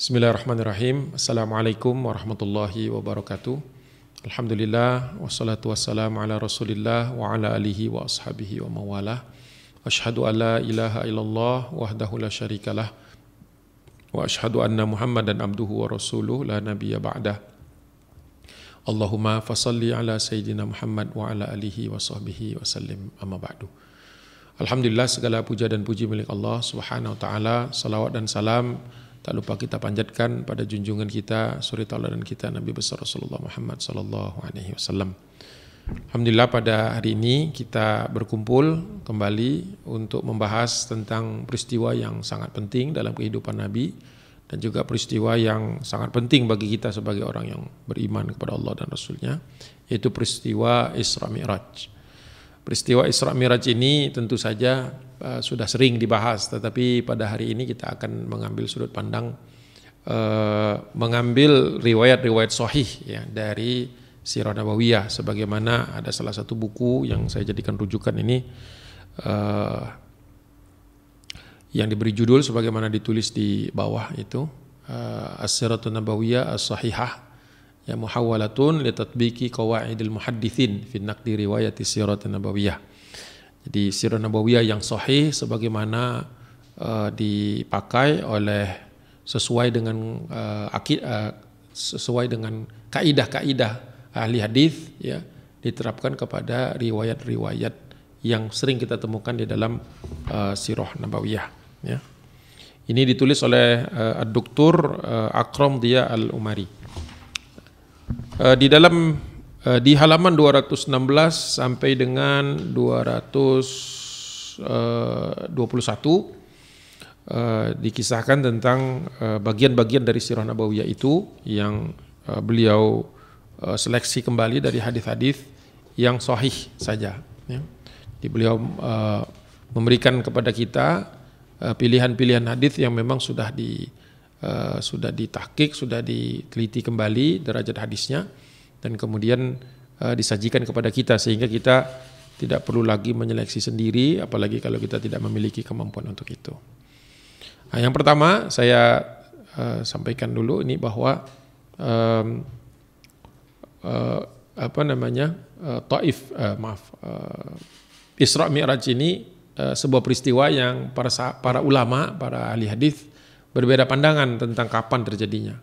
Bismillahirrahmanirrahim. Assalamualaikum warahmatullahi wabarakatuh. Alhamdulillah wassalatu wassalamu ala Rasulillah wa ala alihi wa ashabihi wa mawalah. Ashhadu an la ilaha illallah wahdahu la syarikalah wa ashhadu anna Muhammadan abduhu wa rasuluh la nabiyya ba'dah. Allahumma fasalli ala sayyidina Muhammad wa ala alihi wa sahbihi wa sallim amma ba'du. Alhamdulillah segala puja dan puji milik Allah Subhanahu wa taala, salawat dan salam Tak lupa kita panjatkan pada junjungan kita, suri tauladan kita Nabi besar Rasulullah Muhammad sallallahu alaihi wasallam. Alhamdulillah pada hari ini kita berkumpul kembali untuk membahas tentang peristiwa yang sangat penting dalam kehidupan Nabi dan juga peristiwa yang sangat penting bagi kita sebagai orang yang beriman kepada Allah dan Rasulnya yaitu peristiwa Isra Mi'raj. Peristiwa Isra Mi'raj ini tentu saja Eh, sudah sering dibahas, tetapi pada hari ini kita akan mengambil sudut pandang eh, mengambil riwayat-riwayat sohih ya dari Sirah Nabawiyah sebagaimana ada salah satu buku yang saya jadikan rujukan ini eh, yang diberi judul sebagaimana ditulis di bawah itu uh, as Nabawiyah As-Sahihah ya muhawalatun li tatbiqi qawaidil muhaddithin fi naqdi riwayati sirat nabawiyah jadi Sirah Nabawiyah yang sahih sebagaimana uh, dipakai oleh sesuai dengan uh, akid uh, sesuai dengan kaidah-kaidah ahli hadis ya diterapkan kepada riwayat-riwayat yang sering kita temukan di dalam uh, Sirah Nabawiyah ya. Ini ditulis oleh uh, Dr. Uh, Akram Dia Al-Umari. Uh, di dalam Eh, di halaman 216 sampai dengan 221 eh, eh, dikisahkan tentang bagian-bagian dari Sirah Nabawiyah itu yang beliau seleksi kembali dari hadis-hadis yang sahih saja. Ya. Jadi beliau memberikan kepada kita pilihan-pilihan hadis yang memang sudah di sudah ditahkik, sudah diteliti kembali derajat hadisnya dan kemudian uh, disajikan kepada kita sehingga kita tidak perlu lagi menyeleksi sendiri apalagi kalau kita tidak memiliki kemampuan untuk itu. Nah, yang pertama saya uh, sampaikan dulu ini bahwa um, uh, apa namanya uh, Taif uh, maaf uh, Isra Mi'raj ini uh, sebuah peristiwa yang para para ulama para ahli hadis berbeda pandangan tentang kapan terjadinya.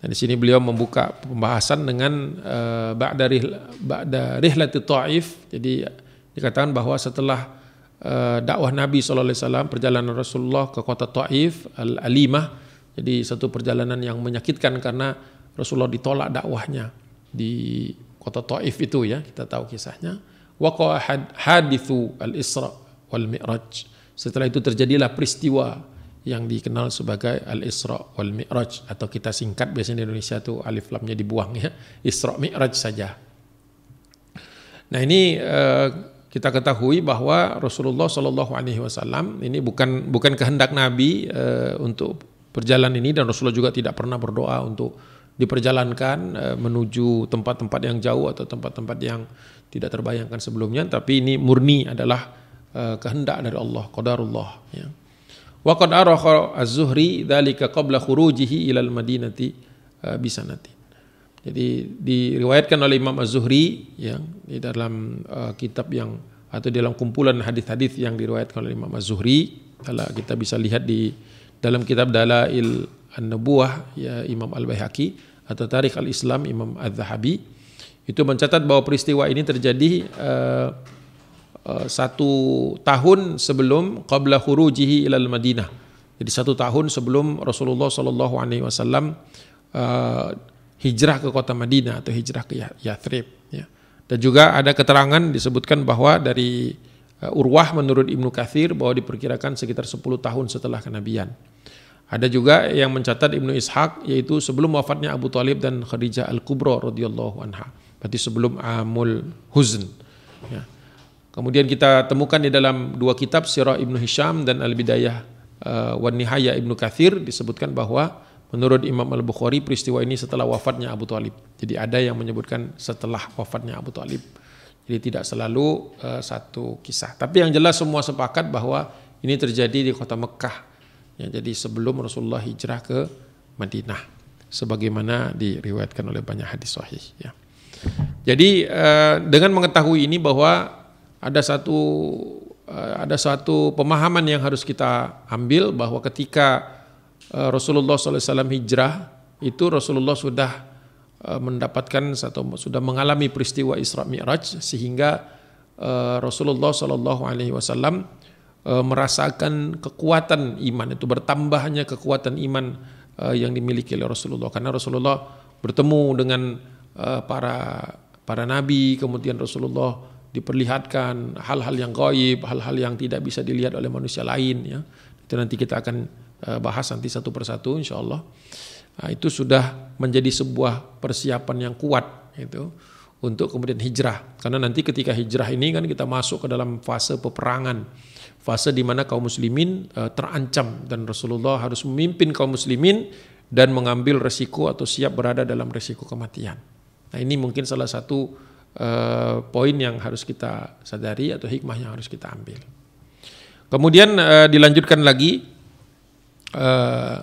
Nah, di sini beliau membuka pembahasan dengan uh, ba'da rihla, ba'da rihlati ta'if. Jadi dikatakan bahwa setelah uh, dakwah Nabi SAW, perjalanan Rasulullah ke kota Taif, Al-Alimah, jadi satu perjalanan yang menyakitkan karena Rasulullah ditolak dakwahnya di kota Taif itu ya, kita tahu kisahnya. Waqa hadithu al-Isra wal-Mi'raj. Setelah itu terjadilah peristiwa yang dikenal sebagai Al-Isra wal Mi'raj atau kita singkat biasanya di Indonesia tuh alif lamnya dibuang ya. Isra Mi'raj saja. Nah, ini eh, kita ketahui bahwa Rasulullah Shallallahu alaihi wasallam ini bukan bukan kehendak Nabi eh, untuk perjalanan ini dan Rasulullah juga tidak pernah berdoa untuk diperjalankan eh, menuju tempat-tempat yang jauh atau tempat-tempat yang tidak terbayangkan sebelumnya tapi ini murni adalah eh, kehendak dari Allah qadarullah ya. Waqad araha Az-Zuhri dzalika qabla khurujihi ilal Madinati eh, bisa nanti. Jadi diriwayatkan oleh Imam Az-Zuhri yang di dalam eh, kitab yang atau dalam kumpulan hadis-hadis yang diriwayatkan oleh Imam Az-Zuhri, kalau kita bisa lihat di dalam kitab Dalail An-Nubuwah ya Imam Al-Baihaqi atau Tarikh Al-Islam Imam Az-Zahabi itu mencatat bahwa peristiwa ini terjadi eh, Eh, satu tahun sebelum qabla hurujihi ilal Madinah. Jadi satu tahun sebelum Rasulullah Shallallahu Alaihi Wasallam eh, hijrah ke kota Madinah atau hijrah ke ya-, Yathrib. Ya. Dan juga ada keterangan disebutkan bahwa dari eh, Urwah menurut Ibnu Kathir bahwa diperkirakan sekitar 10 tahun setelah kenabian. Ada juga yang mencatat Ibnu Ishaq yaitu sebelum wafatnya Abu Talib dan Khadijah Al-Kubra radhiyallahu anha. Berarti sebelum Amul Huzn. Kemudian kita temukan di dalam dua kitab Sirah Ibnu Hisham dan Al-Bidayah uh, eh, Wan Nihaya Ibnu Kathir disebutkan bahwa menurut Imam Al-Bukhari peristiwa ini setelah wafatnya Abu Talib. Jadi ada yang menyebutkan setelah wafatnya Abu Talib. Jadi tidak selalu uh, satu kisah. Tapi yang jelas semua sepakat bahwa ini terjadi di kota Mekah. Ya, jadi sebelum Rasulullah hijrah ke Madinah. Sebagaimana diriwayatkan oleh banyak hadis sahih. Ya. Jadi uh, dengan mengetahui ini bahwa ada satu eh, ada satu pemahaman yang harus kita ambil bahwa ketika eh, Rasulullah SAW hijrah itu Rasulullah sudah eh, mendapatkan atau sudah mengalami peristiwa Isra Mi'raj sehingga Rasulullah SAW Alaihi Wasallam merasakan kekuatan iman itu bertambahnya kekuatan iman yang dimiliki oleh Rasulullah karena Rasulullah bertemu dengan para para nabi kemudian Rasulullah diperlihatkan hal-hal yang gaib, hal-hal yang tidak bisa dilihat oleh manusia lain ya. Itu nanti kita akan eh, bahas nanti satu persatu insya Allah. Nah, itu sudah menjadi sebuah persiapan yang kuat itu untuk kemudian hijrah. Karena nanti ketika hijrah ini kan kita masuk ke dalam fase peperangan. Fase di mana kaum muslimin eh, terancam dan Rasulullah harus memimpin kaum muslimin dan mengambil resiko atau siap berada dalam resiko kematian. Nah, ini mungkin salah satu Eh, poin yang harus kita sadari atau hikmah yang harus kita ambil. Kemudian uh, dilanjutkan lagi uh,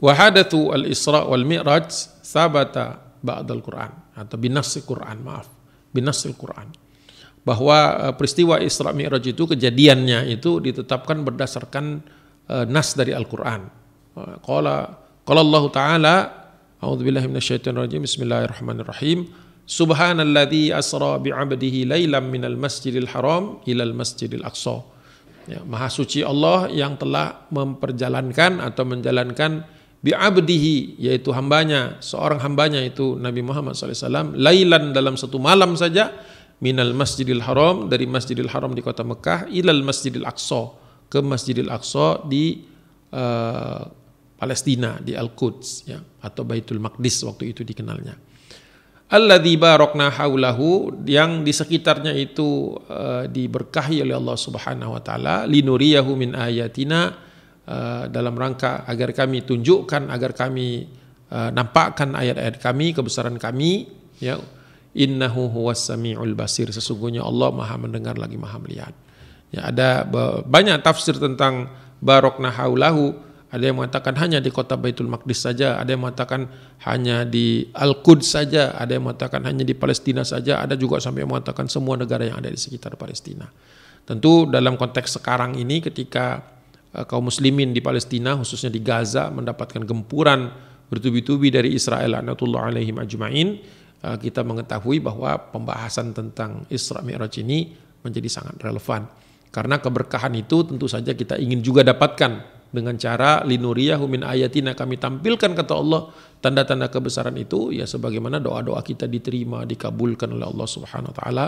wahadatu al isra wal mi'raj sabata ba'dal Quran atau al Quran maaf al Quran bahwa peristiwa Isra Mi'raj itu kejadiannya itu ditetapkan berdasarkan uh, nas dari Al-Qur'an. Qala qala Allah Ta'ala A'udzu billahi minasyaitonir rajim. Bismillahirrahmanirrahim. Subhanalladzi asra bi'abdihi lailam minal masjidil haram ilal masjidil aqsa. Ya, Maha suci Allah yang telah memperjalankan atau menjalankan bi'abdihi yaitu hambanya, seorang hambanya itu Nabi Muhammad SAW lailan dalam satu malam saja minal masjidil haram dari masjidil haram di kota Mekah ilal masjidil aqsa ke masjidil aqsa di uh, Palestina di Al-Quds ya, atau Baitul Maqdis waktu itu dikenalnya alladzi barokna haulahu yang di sekitarnya itu uh, diberkahi oleh Allah Subhanahu wa taala linuriyahu min ayatina uh, dalam rangka agar kami tunjukkan agar kami uh, nampakkan ayat-ayat kami kebesaran kami ya innahu huwas samiul basir sesungguhnya Allah Maha mendengar lagi Maha melihat ya ada banyak tafsir tentang barokna haulahu ada yang mengatakan hanya di kota Baitul Maqdis saja, ada yang mengatakan hanya di Al-Quds saja, ada yang mengatakan hanya di Palestina saja, ada juga sampai mengatakan semua negara yang ada di sekitar Palestina. Tentu dalam konteks sekarang ini ketika eh, kaum muslimin di Palestina khususnya di Gaza mendapatkan gempuran bertubi-tubi dari Israel anatullah alaihim ajmain, eh, kita mengetahui bahwa pembahasan tentang Isra Mi'raj ini menjadi sangat relevan. Karena keberkahan itu tentu saja kita ingin juga dapatkan dengan cara linuriyahu min ayatina kami tampilkan kata Allah tanda-tanda kebesaran itu ya sebagaimana doa-doa kita diterima dikabulkan oleh Allah Subhanahu wa taala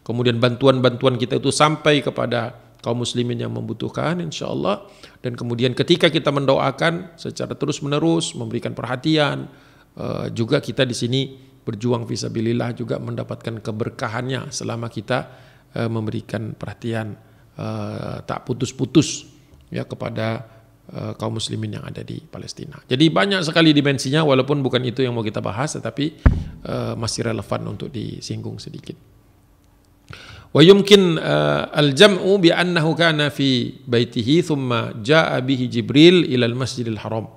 kemudian bantuan-bantuan kita itu sampai kepada kaum muslimin yang membutuhkan insya Allah dan kemudian ketika kita mendoakan secara terus-menerus memberikan perhatian eh, juga kita di sini berjuang visabilillah juga mendapatkan keberkahannya selama kita eh, memberikan perhatian eh, tak putus-putus ya kepada Eh, kaum muslimin yang ada di Palestina. Jadi banyak sekali dimensinya walaupun bukan itu yang mau kita bahas tetapi uh, masih relevan untuk disinggung sedikit. Wa yumkin eh, al-jam'u bi annahu kana fi baitihi thumma ja'a bihi Jibril ila al-Masjidil Haram.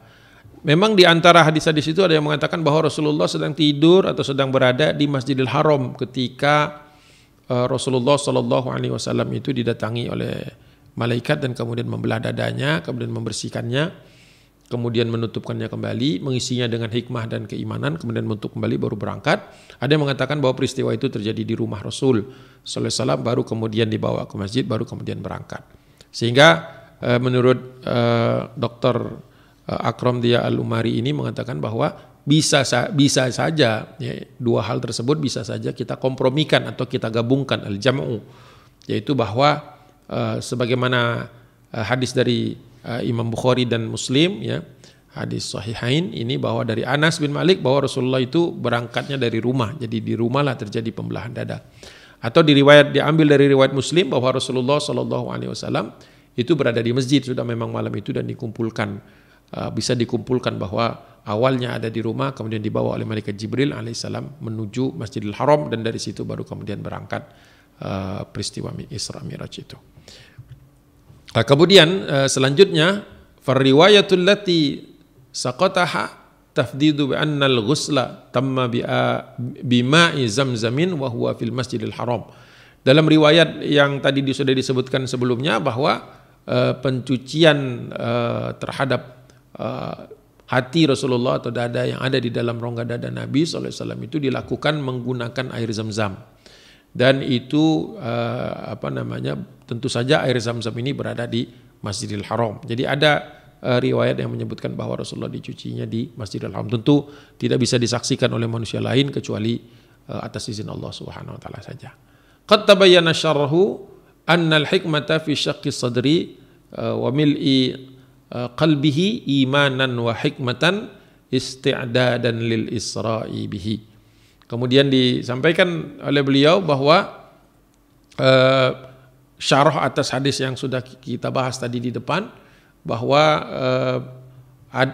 Memang di antara hadis-hadis itu ada yang mengatakan bahwa Rasulullah sedang tidur atau sedang berada di Masjidil Haram ketika Rasulullah Shallallahu Alaihi Wasallam itu didatangi oleh malaikat dan kemudian membelah dadanya, kemudian membersihkannya, kemudian menutupkannya kembali, mengisinya dengan hikmah dan keimanan, kemudian menutup kembali baru berangkat. Ada yang mengatakan bahwa peristiwa itu terjadi di rumah Rasul sallallahu baru kemudian dibawa ke masjid, baru kemudian berangkat. Sehingga e, menurut e, dokter Dr. E, Akram Dia Al-Umari ini mengatakan bahwa bisa bisa saja ya, dua hal tersebut bisa saja kita kompromikan atau kita gabungkan al-jam'u yaitu bahwa Eh, sebagaimana uh, hadis dari uh, Imam Bukhari dan Muslim ya hadis sahihain ini bahwa dari Anas bin Malik bahwa Rasulullah itu berangkatnya dari rumah jadi di rumahlah terjadi pembelahan dada atau di riwayat diambil dari riwayat Muslim bahwa Rasulullah Shallallahu Alaihi Wasallam itu berada di masjid sudah memang malam itu dan dikumpulkan bisa dikumpulkan bahwa awalnya ada di rumah kemudian dibawa oleh malaikat Jibril alaihissalam menuju Masjidil Haram dan dari situ baru kemudian berangkat peristiwa Isra Miraj itu. Nah, kemudian eh, selanjutnya farriwayatul lati saqataha tafdidu bi al ghusla tamma bi eh, bima'i zamzamin wa huwa fil masjidil haram. Dalam riwayat yang tadi sudah disebutkan sebelumnya bahwa uh, pencucian uh, terhadap uh, hati Rasulullah atau dada yang ada di dalam rongga dada Nabi SAW itu dilakukan menggunakan air zam-zam dan itu uh, apa namanya tentu saja air zam-zam ini berada di Masjidil Haram. Jadi ada uh, riwayat yang menyebutkan bahwa Rasulullah dicucinya di Masjidil Haram. Tentu tidak bisa disaksikan oleh manusia lain kecuali uh, atas izin Allah Subhanahu wa taala saja. Qad tabayyana syarhu anna al-hikmata fi syaqqi sadri wa mil'i qalbihi imanan wa hikmatan isti'dadan lil isra'i bihi. Kemudian disampaikan oleh beliau bahwa eh, syarah atas hadis yang sudah kita bahas tadi di depan bahwa eh,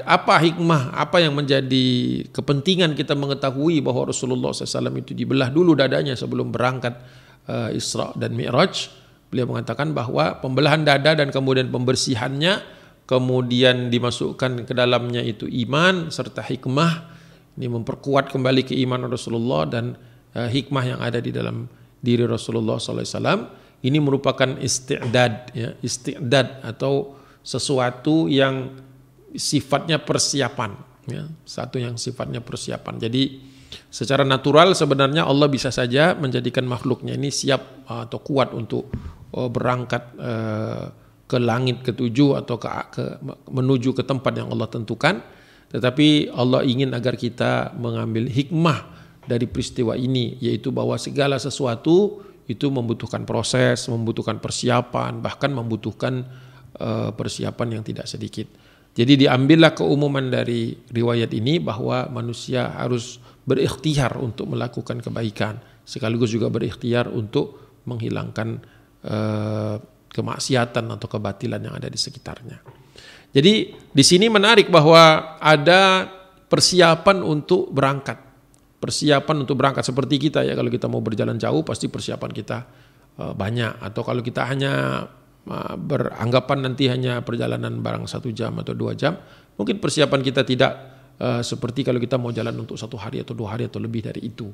apa hikmah, apa yang menjadi kepentingan kita mengetahui bahwa Rasulullah SAW itu dibelah dulu dadanya sebelum berangkat eh, Isra dan Mi'raj. Beliau mengatakan bahwa pembelahan dada dan kemudian pembersihannya kemudian dimasukkan ke dalamnya itu iman serta hikmah ini memperkuat kembali keimanan Rasulullah dan eh, hikmah yang ada di dalam diri Rasulullah SAW ini merupakan istiqdad, ya istiqdad atau sesuatu yang sifatnya persiapan ya satu yang sifatnya persiapan jadi secara natural sebenarnya Allah bisa saja menjadikan makhluknya ini siap eh, atau kuat untuk eh, berangkat ke langit ketujuh atau ke, ke menuju ke tempat yang Allah tentukan tetapi Allah ingin agar kita mengambil hikmah dari peristiwa ini, yaitu bahwa segala sesuatu itu membutuhkan proses, membutuhkan persiapan, bahkan membutuhkan uh, persiapan yang tidak sedikit. Jadi diambillah keumuman dari riwayat ini bahwa manusia harus berikhtiar untuk melakukan kebaikan, sekaligus juga berikhtiar untuk menghilangkan uh, kemaksiatan atau kebatilan yang ada di sekitarnya. Jadi di sini menarik bahwa ada persiapan untuk berangkat. Persiapan untuk berangkat seperti kita ya kalau kita mau berjalan jauh pasti persiapan kita eh, banyak atau kalau kita hanya eh, beranggapan nanti hanya perjalanan barang satu jam atau dua jam mungkin persiapan kita tidak eh, seperti kalau kita mau jalan untuk satu hari atau dua hari atau lebih dari itu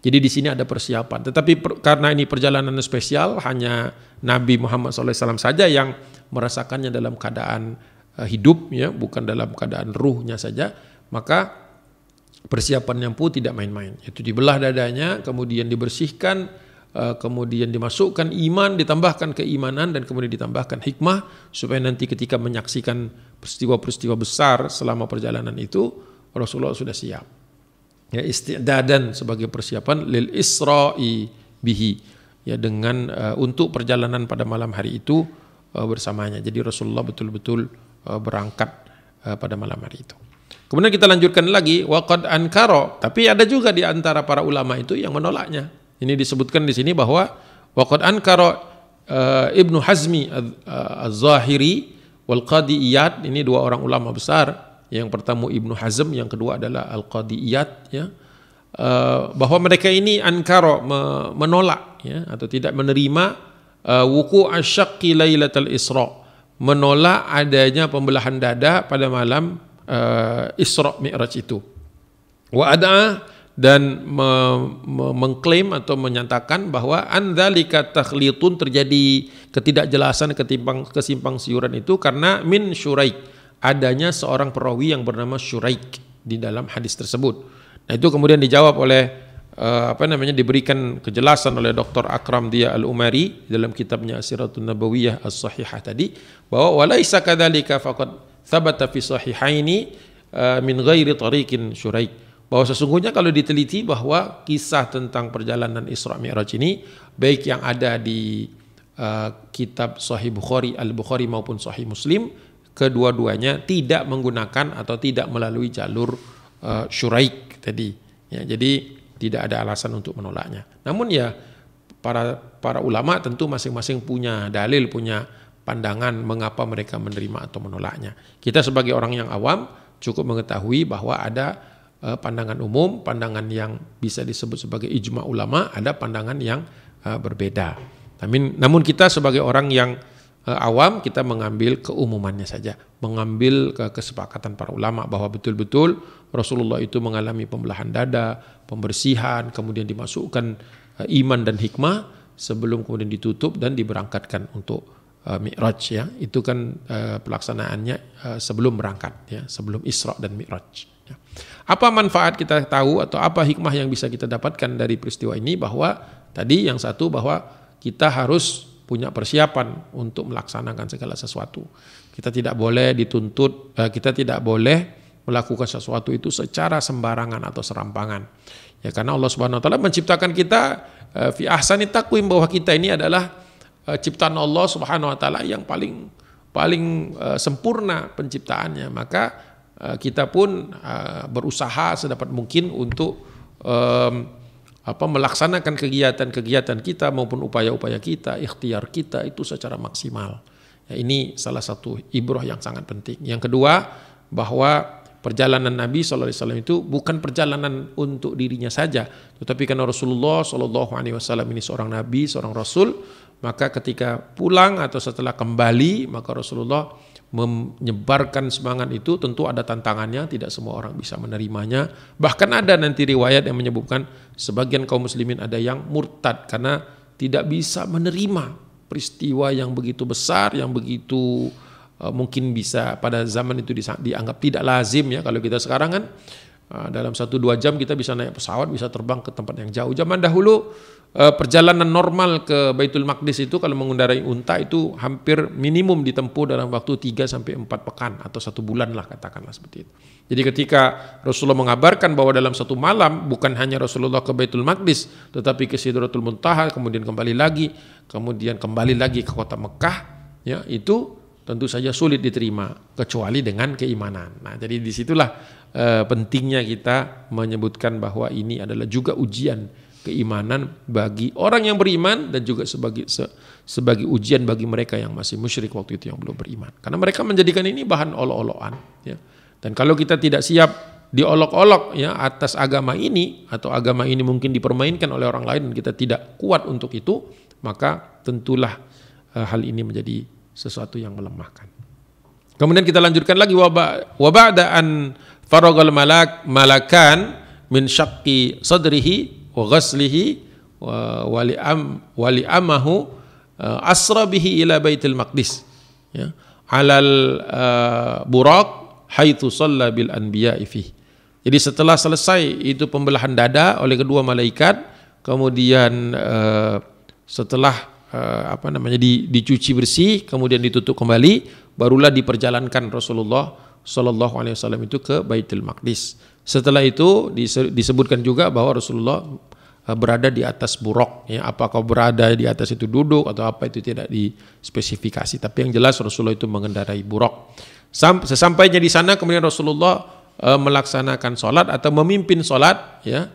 jadi di sini ada persiapan tetapi per, karena ini perjalanan spesial hanya Nabi Muhammad SAW saja yang merasakannya dalam keadaan Eh, hidup ya bukan dalam keadaan ruhnya saja maka persiapannya pun tidak main-main itu dibelah dadanya kemudian dibersihkan eh, kemudian dimasukkan iman ditambahkan keimanan dan kemudian ditambahkan hikmah supaya nanti ketika menyaksikan peristiwa-peristiwa besar selama perjalanan itu Rasulullah sudah siap ya istidadan sebagai persiapan lil isra'i bihi ya dengan eh, untuk perjalanan pada malam hari itu bersamanya jadi Rasulullah betul-betul Eh, berangkat eh, pada malam hari itu. Kemudian kita lanjutkan lagi waqad ankaro, tapi ada juga di antara para ulama itu yang menolaknya. Ini disebutkan di sini bahwa waqad ankaro eh, Ibnu Hazmi Az-Zahiri wal Qadi Iyad ini dua orang ulama besar. Yang pertama Ibnu Hazm, yang kedua adalah Al Qadi Iyad ya. bahwa mereka ini ankaro menolak ya atau tidak menerima wuku asyaqi lailatul Isra menolak adanya pembelahan dada pada malam uh, Isra Mi'raj itu. Wa ada dan me, me, mengklaim atau menyatakan bahwa andzalika takhlitun terjadi ketidakjelasan ketimpang kesimpang siuran itu karena min syuraik adanya seorang perawi yang bernama syuraik di dalam hadis tersebut. Nah itu kemudian dijawab oleh uh, apa namanya diberikan kejelasan oleh Dr. Akram Dia Al-Umari dalam kitabnya Siratun Nabawiyah As-Sahihah tadi bahwa walaisa kadzalika faqad thabata fi sahihaini uh, min ghairi tariqin syuraik bahwa sesungguhnya kalau diteliti bahwa kisah tentang perjalanan Isra Mi'raj ini baik yang ada di uh, kitab Sahih Bukhari Al-Bukhari maupun Sahih Muslim kedua-duanya tidak menggunakan atau tidak melalui jalur uh, syuraik tadi ya jadi tidak ada alasan untuk menolaknya. Namun ya para para ulama tentu masing-masing punya dalil, punya pandangan mengapa mereka menerima atau menolaknya. Kita sebagai orang yang awam cukup mengetahui bahwa ada eh, pandangan umum, pandangan yang bisa disebut sebagai ijma ulama, ada pandangan yang eh, berbeda. Namun kita sebagai orang yang Eh, awam kita mengambil keumumannya saja, mengambil ke kesepakatan para ulama bahwa betul-betul Rasulullah itu mengalami pembelahan dada, pembersihan, kemudian dimasukkan eh, iman dan hikmah sebelum kemudian ditutup dan diberangkatkan untuk uh, Mi'raj ya. Itu kan uh, pelaksanaannya uh, sebelum berangkat ya, sebelum Isra dan Mi'raj. Ya. Apa manfaat kita tahu atau apa hikmah yang bisa kita dapatkan dari peristiwa ini bahwa tadi yang satu bahwa kita harus punya persiapan untuk melaksanakan segala sesuatu. Kita tidak boleh dituntut, eh, kita tidak boleh melakukan sesuatu itu secara sembarangan atau serampangan. Ya karena Allah Subhanahu wa taala menciptakan kita eh, fi ahsani taqwim bahwa kita ini adalah eh, ciptaan Allah Subhanahu wa taala yang paling paling sempurna penciptaannya. Maka kita pun berusaha sedapat mungkin untuk apa melaksanakan kegiatan-kegiatan kita maupun upaya-upaya kita, ikhtiar kita itu secara maksimal. Ya, ini salah satu ibroh yang sangat penting. Yang kedua, bahwa perjalanan Nabi SAW itu bukan perjalanan untuk dirinya saja, tetapi karena Rasulullah SAW ini seorang Nabi, seorang Rasul, maka ketika pulang atau setelah kembali, maka Rasulullah menyebarkan semangat itu tentu ada tantangannya, tidak semua orang bisa menerimanya. Bahkan ada nanti riwayat yang menyebutkan Sebagian kaum muslimin ada yang murtad karena tidak bisa menerima peristiwa yang begitu besar, yang begitu uh, mungkin bisa pada zaman itu dianggap tidak lazim ya. Kalau kita sekarang kan uh, dalam satu dua jam kita bisa naik pesawat, bisa terbang ke tempat yang jauh. Zaman dahulu Eh, perjalanan normal ke Baitul Maqdis itu kalau mengendarai unta itu hampir minimum ditempuh dalam waktu 3 sampai 4 pekan atau satu bulan lah katakanlah seperti itu. Jadi ketika Rasulullah mengabarkan bahwa dalam satu malam bukan hanya Rasulullah ke Baitul Maqdis tetapi ke Sidratul Muntaha kemudian kembali lagi, kemudian kembali lagi ke kota Mekah ya itu tentu saja sulit diterima kecuali dengan keimanan. Nah, jadi disitulah eh, pentingnya kita menyebutkan bahwa ini adalah juga ujian keimanan bagi orang yang beriman dan juga sebagai se, sebagai ujian bagi mereka yang masih musyrik waktu itu yang belum beriman. Karena mereka menjadikan ini bahan olok-olokan ya. Dan kalau kita tidak siap diolok-olok ya atas agama ini atau agama ini mungkin dipermainkan oleh orang lain dan kita tidak kuat untuk itu, maka tentulah uh, hal ini menjadi sesuatu yang melemahkan. Kemudian kita lanjutkan lagi wabah wabah malak malakan min syakki sadrihi wa ghaslihi wa li am wali amahu uh, asra bihi ila baitil maqdis ya alal uh, burak haitsu shalla bil anbiya fi jadi setelah selesai itu pembelahan dada oleh kedua malaikat kemudian uh, setelah uh, apa namanya di, dicuci bersih kemudian ditutup kembali barulah diperjalankan Rasulullah Shallallahu alaihi wasallam itu ke Baitul Maqdis setelah itu disebutkan juga bahwa Rasulullah eh, berada di atas buruk ya apakah berada di atas itu duduk atau apa itu tidak dispesifikasi tapi yang jelas Rasulullah itu mengendarai buruk sesampainya di sana kemudian Rasulullah eh, melaksanakan sholat atau memimpin sholat ya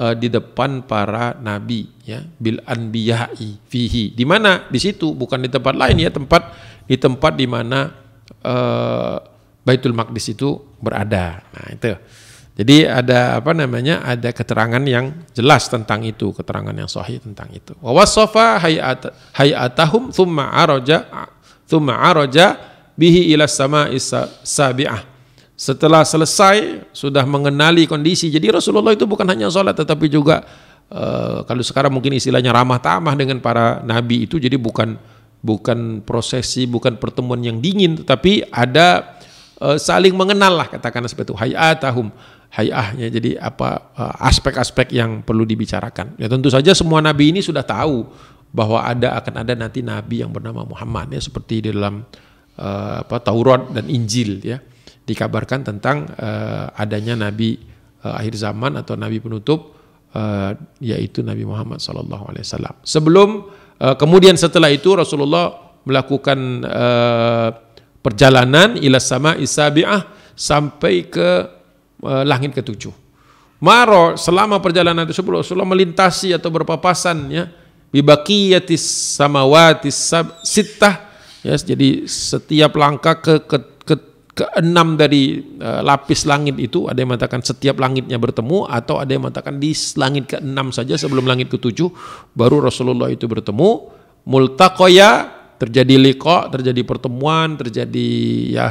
eh, di depan para nabi ya bil anbiya'i fihi di mana di situ bukan di tempat lain ya tempat di tempat di mana e, Baitul Maqdis itu berada nah itu jadi ada apa namanya? Ada keterangan yang jelas tentang itu, keterangan yang sahih tentang itu. Wa hayatahum thumma araja thumma araja bihi ila sama'i sabi'ah. Setelah selesai sudah mengenali kondisi. Jadi Rasulullah itu bukan hanya sholat tetapi juga eh, kalau sekarang mungkin istilahnya ramah tamah dengan para nabi itu jadi bukan bukan prosesi, bukan pertemuan yang dingin tetapi ada eh, saling mengenal lah katakanlah seperti itu. Hayatahum hayahnya jadi apa eh, aspek-aspek yang perlu dibicarakan ya tentu saja semua nabi ini sudah tahu bahwa ada akan ada nanti nabi yang bernama Muhammad ya seperti di dalam uh, apa Taurat dan Injil ya dikabarkan tentang uh, adanya nabi uh, akhir zaman atau nabi penutup uh, yaitu Nabi Muhammad saw sebelum uh, kemudian setelah itu Rasulullah melakukan uh, perjalanan ila sama isabiah sampai ke Eh, langit ketujuh. Maro selama perjalanan tersebut Rasulullah melintasi atau berpapasan ya bibaqiyatis samawati sittah ya jadi setiap langkah ke, ke ke, keenam dari eh, lapis langit itu ada yang mengatakan setiap langitnya bertemu atau ada yang mengatakan di langit keenam saja sebelum langit ketujuh baru Rasulullah itu bertemu multaqoya terjadi liqa terjadi pertemuan terjadi ya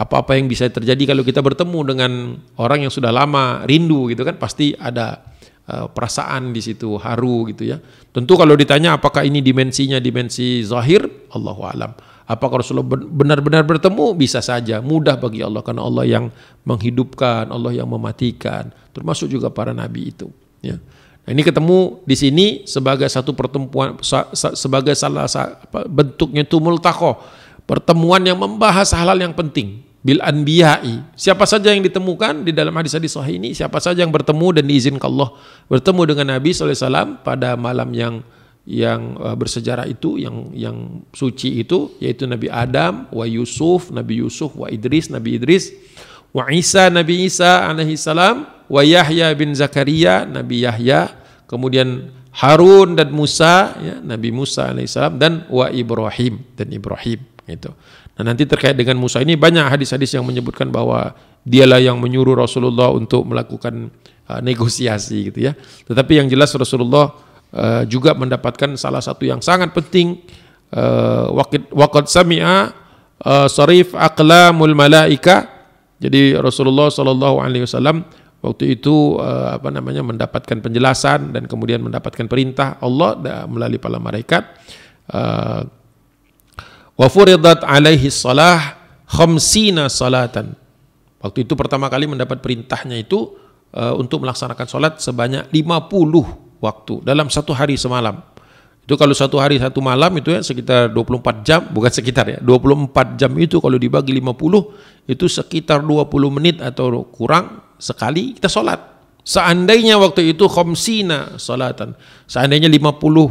apa-apa yang bisa terjadi kalau kita bertemu dengan orang yang sudah lama rindu gitu kan pasti ada eh, perasaan di situ haru gitu ya tentu kalau ditanya apakah ini dimensinya dimensi zahir Allahu alam apakah Rasulullah benar-benar bertemu bisa saja mudah bagi Allah karena Allah yang menghidupkan Allah yang mematikan termasuk juga para nabi itu ya Nah, ini ketemu di sini sebagai satu pertemuan sebagai salah bentuknya itu takoh pertemuan yang membahas hal-hal yang penting bil anbiya'i. Siapa saja yang ditemukan di dalam hadis-hadis sahih ini, siapa saja yang bertemu dan diizinkan Allah bertemu dengan Nabi SAW pada malam yang yang eh, bersejarah itu, yang yang suci itu, yaitu Nabi Adam, wa Yusuf, Nabi Yusuf, wa Idris, Nabi Idris, wa Isa, Nabi Isa alaihi salam, wa Yahya bin Zakaria, Nabi Yahya, kemudian Harun dan Musa, ya, Nabi Musa salam, dan wa Ibrahim dan Ibrahim itu. Nah nanti terkait dengan Musa ini banyak hadis-hadis yang menyebutkan bahwa dialah yang menyuruh Rasulullah untuk melakukan uh, negosiasi gitu ya. Tetapi yang jelas Rasulullah uh, juga mendapatkan salah satu yang sangat penting uh, wakat sami'a uh, sarif aqlamul malaika. Jadi Rasulullah Shallallahu alaihi wasallam waktu itu uh, apa namanya mendapatkan penjelasan dan kemudian mendapatkan perintah Allah melalui para malaikat uh, Wa furidat alaihi salah khamsina salatan. Waktu itu pertama kali mendapat perintahnya itu uh, untuk melaksanakan sholat sebanyak 50 waktu dalam satu hari semalam. Itu kalau satu hari satu malam itu ya sekitar 24 jam, bukan sekitar ya, 24 jam itu kalau dibagi 50 itu sekitar 20 menit atau kurang sekali kita sholat. Seandainya waktu itu khomsina salatan, seandainya 50 puluh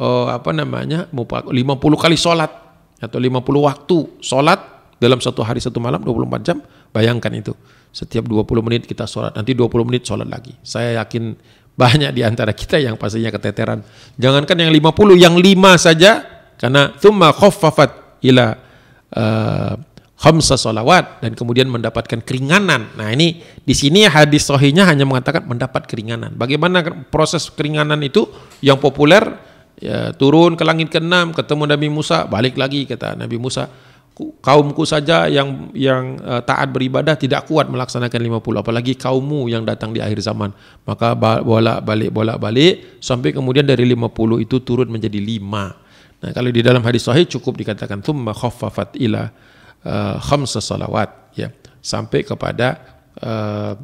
eh, apa namanya, 50 kali sholat atau 50 waktu sholat dalam satu hari satu malam 24 jam bayangkan itu setiap 20 menit kita sholat nanti 20 menit sholat lagi saya yakin banyak di antara kita yang pastinya keteteran jangankan yang 50 yang 5 saja karena thumma khaffafat ila eh, khamsa sholawat dan kemudian mendapatkan keringanan. Nah, ini di sini hadis sohinya hanya mengatakan mendapat keringanan. Bagaimana proses keringanan itu yang populer ya, turun ke langit keenam ketemu Nabi Musa balik lagi kata Nabi Musa kaumku saja yang yang uh, taat beribadah tidak kuat melaksanakan 50 apalagi kaummu yang datang di akhir zaman maka bolak-balik bolak-balik sampai kemudian dari 50 itu turun menjadi 5 nah kalau di dalam hadis sahih cukup dikatakan thumma khaffafat ila uh, khamsa salawat ya sampai kepada uh,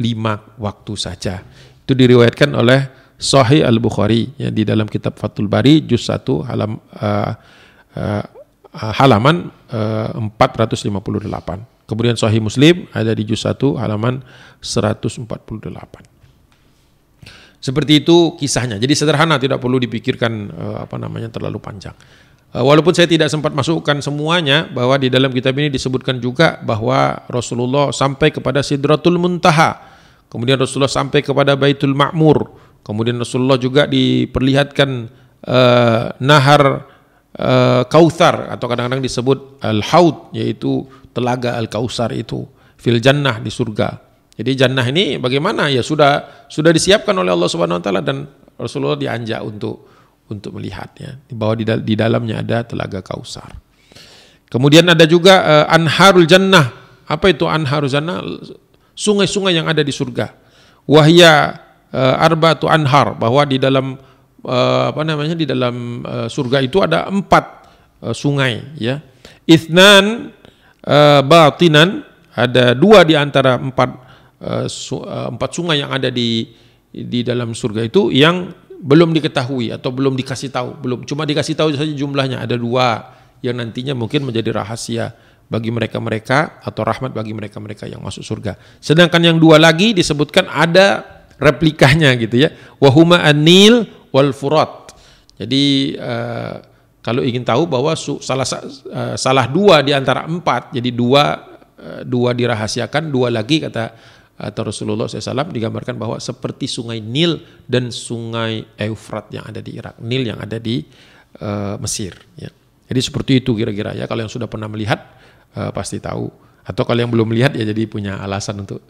lima waktu saja itu diriwayatkan oleh Sahih Al-Bukhari ya, di dalam kitab Fathul Bari juz 1 halam uh, uh, halaman uh, 458. Kemudian Sahih Muslim ada di juz 1 halaman 148. Seperti itu kisahnya. Jadi sederhana tidak perlu dipikirkan uh, apa namanya terlalu panjang. walaupun saya tidak sempat masukkan semuanya bahwa di dalam kitab ini disebutkan juga bahwa Rasulullah sampai kepada Sidratul Muntaha. Kemudian Rasulullah sampai kepada Baitul Ma'mur. Kemudian Rasulullah juga diperlihatkan uh, nahar uh, eh, kausar atau kadang-kadang disebut al-haud yaitu telaga al-Kausar itu fil jannah di surga. Jadi jannah ini bagaimana ya sudah sudah disiapkan oleh Allah Subhanahu wa taala dan Rasulullah dianjak untuk untuk melihatnya bahwa di, di dalamnya ada telaga Kausar. Kemudian ada juga uh, anharul jannah. Apa itu anharul jannah? Sungai-sungai yang ada di surga. Wahya uh, eh, arbatu anhar bahwa di dalam uh, apa namanya di dalam uh, surga itu ada empat uh, sungai ya. Isnan, uh, batinan ada dua di antara empat uh, su, uh, empat sungai yang ada di di dalam surga itu yang belum diketahui atau belum dikasih tahu, belum cuma dikasih tahu saja jumlahnya ada dua yang nantinya mungkin menjadi rahasia bagi mereka-mereka atau rahmat bagi mereka-mereka yang masuk surga. Sedangkan yang dua lagi disebutkan ada replikanya gitu ya. Wahuma anil wal furat. Jadi eh, kalau ingin tahu bahwa salah eh, salah dua di antara empat, jadi dua eh, dua dirahasiakan, dua lagi kata atau Rasulullah SAW digambarkan bahwa seperti sungai Nil dan sungai Eufrat yang ada di Irak, Nil yang ada di uh, Mesir. Ya. Jadi seperti itu kira-kira ya. Kalau yang sudah pernah melihat uh, pasti tahu, atau kalau yang belum melihat ya jadi punya alasan untuk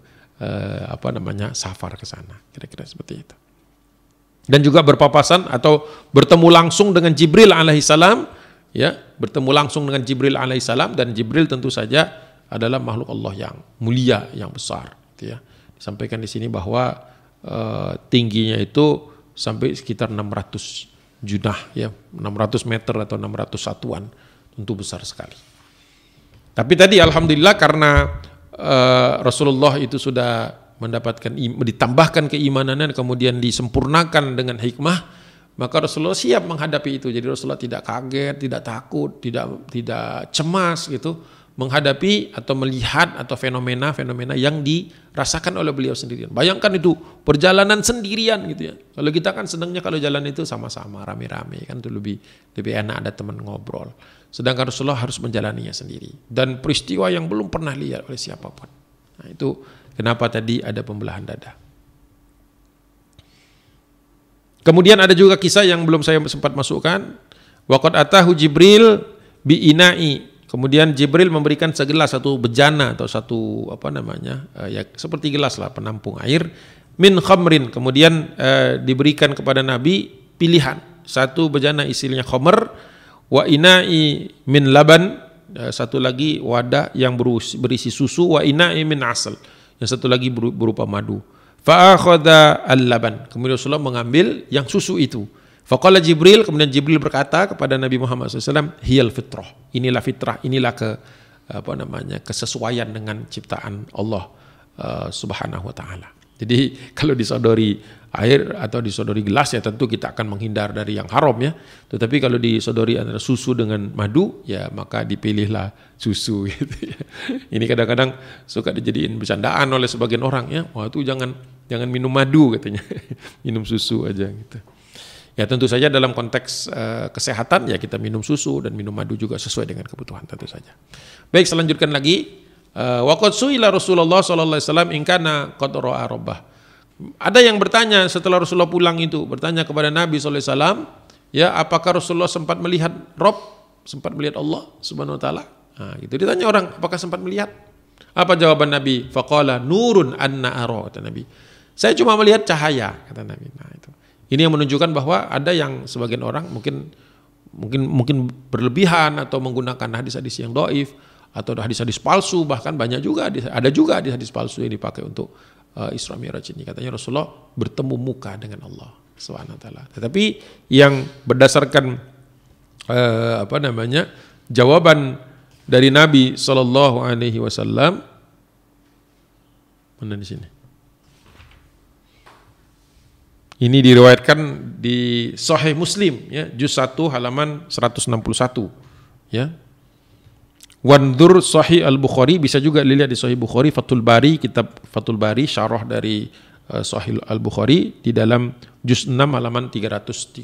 eh, apa namanya safar ke sana. Kira-kira seperti itu. Dan juga berpapasan atau bertemu langsung dengan Jibril alaihissalam, ya bertemu langsung dengan Jibril alaihissalam dan Jibril tentu saja adalah makhluk Allah yang mulia, yang besar. Gitu ya. Disampaikan di sini bahwa eh, tingginya itu sampai sekitar 600 junah ya 600 meter atau 600 satuan tentu besar sekali. Tapi tadi alhamdulillah karena Eh, Rasulullah itu sudah mendapatkan ditambahkan keimanannya kemudian disempurnakan dengan hikmah maka Rasulullah siap menghadapi itu jadi Rasulullah tidak kaget tidak takut tidak tidak cemas gitu menghadapi atau melihat atau fenomena-fenomena yang dirasakan oleh beliau sendiri. Bayangkan itu perjalanan sendirian gitu ya. Kalau kita kan senangnya kalau jalan itu sama-sama rame-rame kan itu lebih lebih enak ada teman ngobrol. Sedangkan Rasulullah harus menjalaninya sendiri dan peristiwa yang belum pernah lihat oleh siapapun. Nah, itu kenapa tadi ada pembelahan dada. Kemudian ada juga kisah yang belum saya sempat masukkan. Waqat atahu Jibril Inai. Kemudian Jibril memberikan segelas satu bejana atau satu apa namanya eh, ya seperti gelas lah penampung air min khamrin kemudian eh, diberikan kepada Nabi pilihan satu bejana isinya khomer wa ina'i min laban eh, satu lagi wadah yang berisi susu wa ina'i min asal yang satu lagi berupa madu fa al-laban kemudian Rasulullah mengambil yang susu itu Fakola Jibril, kemudian Jibril berkata kepada Nabi Muhammad SAW, hiyal fitrah, inilah fitrah, inilah ke apa namanya kesesuaian dengan ciptaan Allah uh, Subhanahu wa taala. Jadi kalau disodori air atau disodori gelas ya tentu kita akan menghindar dari yang haram ya. Tetapi kalau disodori antara susu dengan madu ya maka dipilihlah susu gitu ya. Ini kadang-kadang suka dijadiin bercandaan oleh sebagian orang ya. Wah itu jangan jangan minum madu katanya. minum susu aja gitu. Ya tentu saja dalam konteks uh, kesehatan ya kita minum susu dan minum madu juga sesuai dengan kebutuhan tentu saja. Baik, selanjutkan lagi. Eh, Waqad suila Rasulullah sallallahu alaihi wasallam in Ada yang bertanya setelah Rasulullah pulang itu, bertanya kepada Nabi sallallahu alaihi ya apakah Rasulullah sempat melihat Rob sempat melihat Allah Subhanahu wa taala? Nah, gitu ditanya orang, apakah sempat melihat? Apa jawaban Nabi? Faqala nurun anna ara kata Nabi. Saya cuma melihat cahaya kata Nabi. Nah, ini yang menunjukkan bahwa ada yang sebagian orang mungkin mungkin mungkin berlebihan atau menggunakan hadis-hadis yang doif atau hadis-hadis palsu bahkan banyak juga ada juga hadis-hadis palsu yang dipakai untuk uh, Isra Mi'raj ini katanya Rasulullah bertemu muka dengan Allah Subhanahu Tetapi yang berdasarkan uh, apa namanya jawaban dari Nabi Shallallahu alaihi wasallam mana di sini? Ini diriwayatkan di Sahih Muslim ya, juz 1 halaman 161 ya. Wandur Sahih Al-Bukhari bisa juga dilihat di Sahih Bukhari Fathul Bari kitab Fathul Bari syarah dari uh, Sahih Al-Bukhari di dalam juz 6 halaman 313.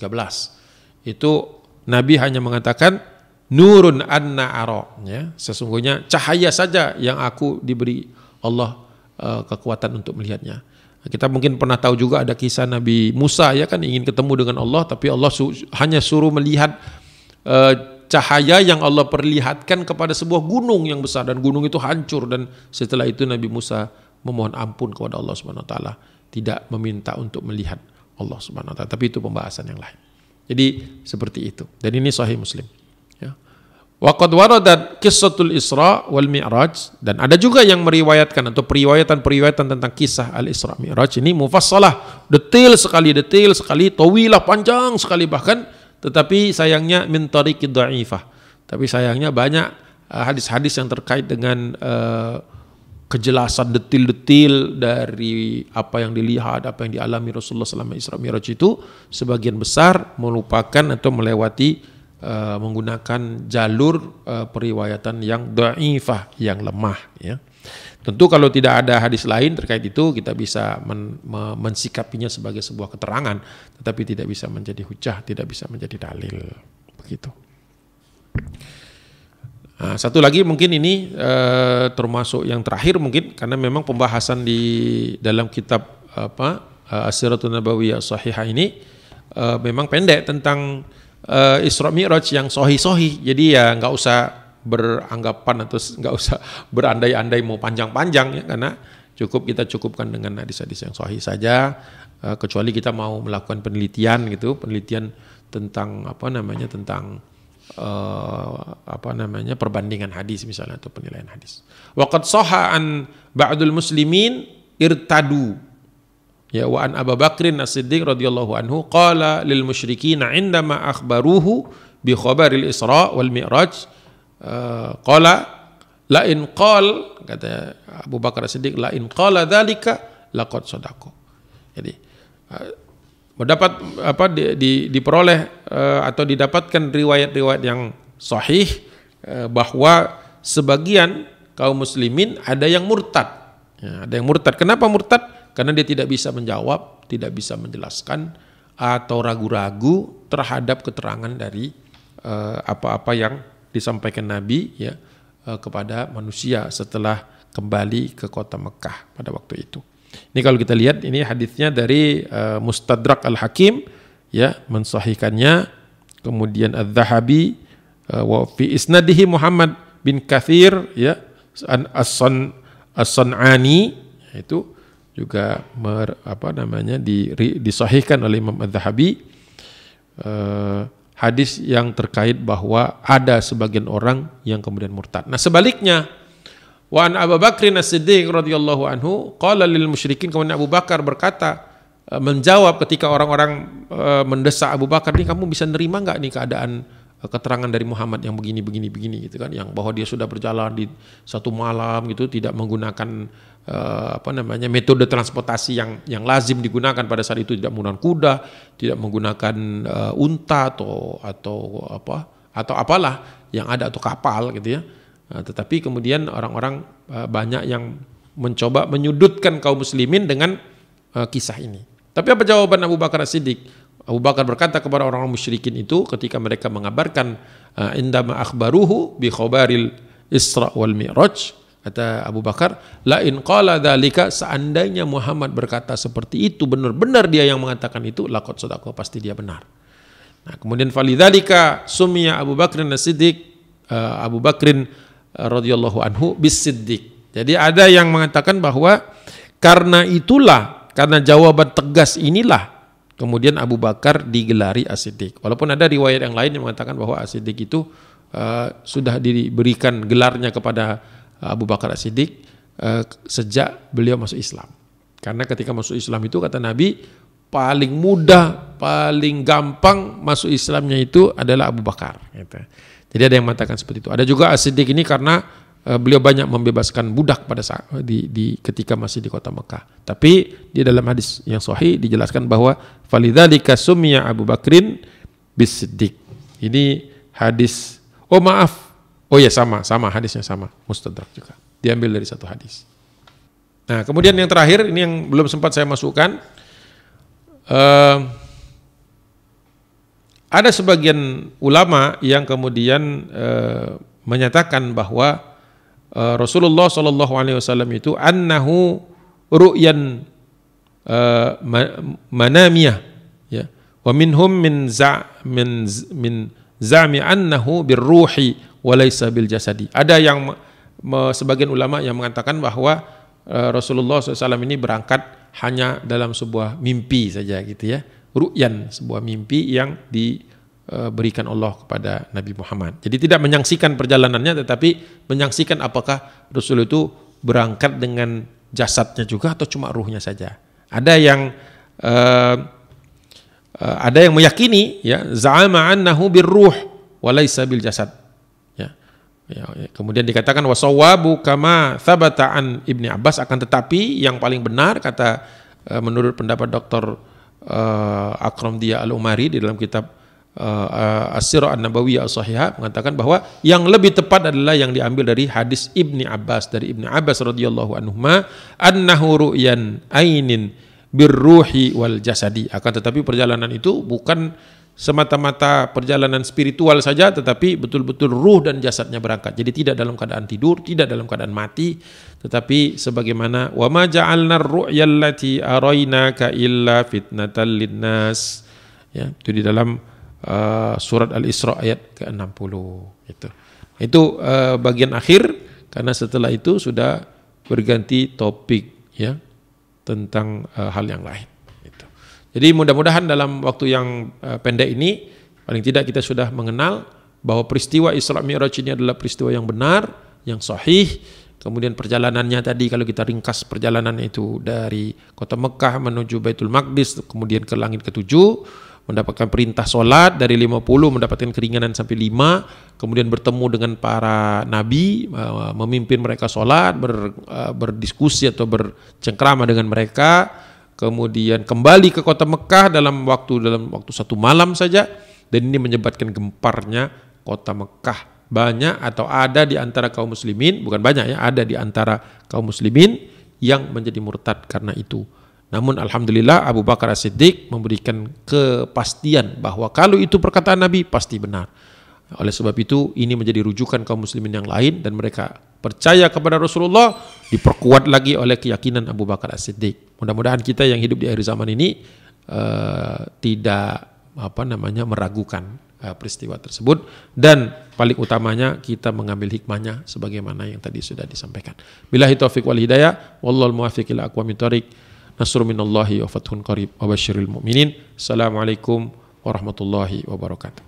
Itu Nabi hanya mengatakan nurun anna ara ya sesungguhnya cahaya saja yang aku diberi Allah uh, kekuatan untuk melihatnya kita mungkin pernah tahu juga ada kisah Nabi Musa ya kan ingin ketemu dengan Allah tapi Allah su hanya suruh melihat e, cahaya yang Allah perlihatkan kepada sebuah gunung yang besar dan gunung itu hancur dan setelah itu Nabi Musa memohon ampun kepada Allah Subhanahu wa taala, tidak meminta untuk melihat Allah Subhanahu wa taala. Tapi itu pembahasan yang lain. Jadi seperti itu. Dan ini sahih Muslim. Waqad waradat kisatul Isra wal Mi'raj dan ada juga yang meriwayatkan atau periwayatan-periwayatan tentang kisah Al-Isra Mi'raj ini mufassalah, detail sekali, detail sekali, tawilah panjang sekali bahkan tetapi sayangnya min tariqid dhaifah. Tapi sayangnya banyak eh, hadis-hadis yang terkait dengan eh, kejelasan detil-detil dari apa yang dilihat, apa yang dialami Rasulullah selama Isra Mi'raj itu sebagian besar melupakan atau melewati Eh, menggunakan jalur uh, periwayatan yang da'ifah, yang lemah ya. Tentu kalau tidak ada hadis lain terkait itu kita bisa men, me, mensikapinya sebagai sebuah keterangan tetapi tidak bisa menjadi hujah, tidak bisa menjadi dalil. Begitu. Nah, satu lagi mungkin ini uh, termasuk yang terakhir mungkin karena memang pembahasan di dalam kitab apa Asiratul Nabawiyah Sahihah ini uh, memang pendek tentang uh, Isra Mi'raj yang sohi-sohi. Jadi ya nggak usah beranggapan atau nggak usah berandai-andai mau panjang-panjang ya karena cukup kita cukupkan dengan hadis-hadis yang sohi saja uh, kecuali kita mau melakukan penelitian gitu penelitian tentang apa namanya tentang uh, apa namanya perbandingan hadis misalnya atau penilaian hadis Waktu sohaan an ba'dul muslimin irtadu ya wa an Abu Bakrin As-Siddiq radhiyallahu anhu qala lil musyrikin indama akhbaruhu bi khabaril Isra wal Mi'raj uh, qala la in qal kata Abu Bakar As-Siddiq la in qala dzalika laqad sadaqo. Jadi uh, mendapat apa di, di diperoleh uh, atau didapatkan riwayat-riwayat yang sahih uh, bahwa sebagian kaum muslimin ada yang murtad. Ya, ada yang murtad. Kenapa murtad? Karena dia tidak bisa menjawab, tidak bisa menjelaskan atau ragu-ragu terhadap keterangan dari eh, apa-apa yang disampaikan Nabi ya eh, kepada manusia setelah kembali ke kota Mekah pada waktu itu. Ini kalau kita lihat ini hadisnya dari eh, Mustadrak Al Hakim ya mensahihkannya kemudian Al zahabi wa fi isnadihi Muhammad bin Kathir ya as -san, As itu juga mer, apa namanya di, disahihkan oleh Imam Az-Zahabi eh, hadis yang terkait bahwa ada sebagian orang yang kemudian murtad. Nah, sebaliknya Wa an Abu Bakr As-Siddiq radhiyallahu anhu qala lil musyrikin kemudian Abu Bakar berkata eh, menjawab ketika orang-orang eh, mendesak Abu Bakar nih kamu bisa nerima nggak nih keadaan keterangan dari Muhammad yang begini begini begini gitu kan yang bahwa dia sudah berjalan di satu malam gitu tidak menggunakan uh, apa namanya metode transportasi yang yang lazim digunakan pada saat itu tidak menggunakan kuda tidak menggunakan uh, unta atau atau apa atau apalah yang ada atau kapal gitu ya nah, tetapi kemudian orang-orang uh, banyak yang mencoba menyudutkan kaum muslimin dengan uh, kisah ini tapi apa jawaban Abu Bakar Siddiq Abu Bakar berkata kepada orang-orang musyrikin itu ketika mereka mengabarkan ah, indama akhbaruhu bi khabaril Isra wal Mi'raj kata Abu Bakar la in qala dzalika seandainya Muhammad berkata seperti itu benar-benar dia yang mengatakan itu laqad sadaqa pasti dia benar. Nah, kemudian falidzalika sumia Abu Bakr As-Siddiq ah, Abu Bakrin radhiyallahu anhu bis-Siddiq. Jadi ada yang mengatakan bahwa karena itulah karena jawaban tegas inilah Kemudian Abu Bakar digelari asidik. Walaupun ada riwayat yang lain yang mengatakan bahwa asidik itu uh, sudah diberikan gelarnya kepada eh, Abu Bakar asidik uh, eh, sejak beliau masuk Islam. Karena ketika masuk Islam itu kata Nabi paling mudah, paling gampang masuk Islamnya itu adalah Abu Bakar. Gitu. Jadi ada yang mengatakan seperti itu. Ada juga asidik ini karena Eh, beliau banyak membebaskan budak pada saat di, di ketika masih di kota Mekah. Tapi di dalam hadis yang sahih dijelaskan bahwa falidzalika sumia Abu Bakrin bisiddiq. Ini hadis oh maaf. Oh ya sama, sama hadisnya sama, mustadrak juga. Diambil dari satu hadis. Nah, kemudian yang terakhir ini yang belum sempat saya masukkan uh, ada sebagian ulama yang kemudian uh, menyatakan bahwa Eh, Rasulullah Shallallahu Alaihi Wasallam itu annahu ru'yan uh, manamiyah ya wa minhum min za min min zami annahu birruhi wa laysa bil jasadi ada yang sebagian ulama yang mengatakan bahwa uh, Rasulullah SAW ini berangkat hanya dalam sebuah mimpi saja gitu ya ru'yan sebuah mimpi yang di Eh, berikan Allah kepada Nabi Muhammad. Jadi tidak menyaksikan perjalanannya tetapi menyaksikan apakah Rasul itu berangkat dengan jasadnya juga atau cuma ruhnya saja. Ada yang uh, ada yang meyakini ya za'ama annahu birruh wa laysa bil jasad. Ya, ya. ya. Kemudian dikatakan wasawabu kama thabata an Ibni Abbas akan tetapi yang paling benar kata uh, menurut pendapat Dr. Uh, Akram Dia Al-Umari di dalam kitab uh, As-Sirah An-Nabawiyah As-Sahihah mengatakan bahwa yang lebih tepat adalah yang diambil dari hadis Ibni Abbas dari Ibni Abbas radhiyallahu anhu ma annahu ru'yan ainin birruhi wal jasadi akan tetapi perjalanan itu bukan semata-mata perjalanan spiritual saja tetapi betul-betul ruh dan jasadnya berangkat. Jadi tidak dalam keadaan tidur, tidak dalam keadaan mati, tetapi sebagaimana wa ma ja'alna ar-ru'ya allati arainaka illa fitnatal linnas. Ya, itu di dalam Eh, surat Al-Isra ayat ke-60 gitu. itu. Itu uh, eh, bagian akhir karena setelah itu sudah berganti topik ya tentang uh, hal yang lain itu. Jadi mudah-mudahan dalam waktu yang uh, pendek ini paling tidak kita sudah mengenal bahwa peristiwa Isra Mi'raj ini adalah peristiwa yang benar, yang sahih Kemudian perjalanannya tadi kalau kita ringkas perjalanan itu dari kota Mekah menuju Baitul Maqdis kemudian ke langit ketujuh mendapatkan perintah sholat dari 50 mendapatkan keringanan sampai 5 kemudian bertemu dengan para nabi eh, memimpin mereka sholat ber, eh, berdiskusi atau bercengkrama dengan mereka kemudian kembali ke kota Mekah dalam waktu dalam waktu satu malam saja dan ini menyebabkan gemparnya kota Mekah banyak atau ada di antara kaum muslimin bukan banyak ya ada di antara kaum muslimin yang menjadi murtad karena itu namun alhamdulillah Abu Bakar As-Siddiq memberikan kepastian bahwa kalau itu perkataan Nabi pasti benar. Oleh sebab itu ini menjadi rujukan kaum muslimin yang lain dan mereka percaya kepada Rasulullah diperkuat lagi oleh keyakinan Abu Bakar As-Siddiq. Mudah-mudahan kita yang hidup di akhir zaman ini uh, tidak apa namanya meragukan uh, peristiwa tersebut dan paling utamanya kita mengambil hikmahnya sebagaimana yang tadi sudah disampaikan. Bila taufik wal hidayah, wallahul muwaffiq ila aqwamit thoriq. nasru minallahi wa fathun qarib wa basyiril mu'minin. Assalamualaikum warahmatullahi wabarakatuh.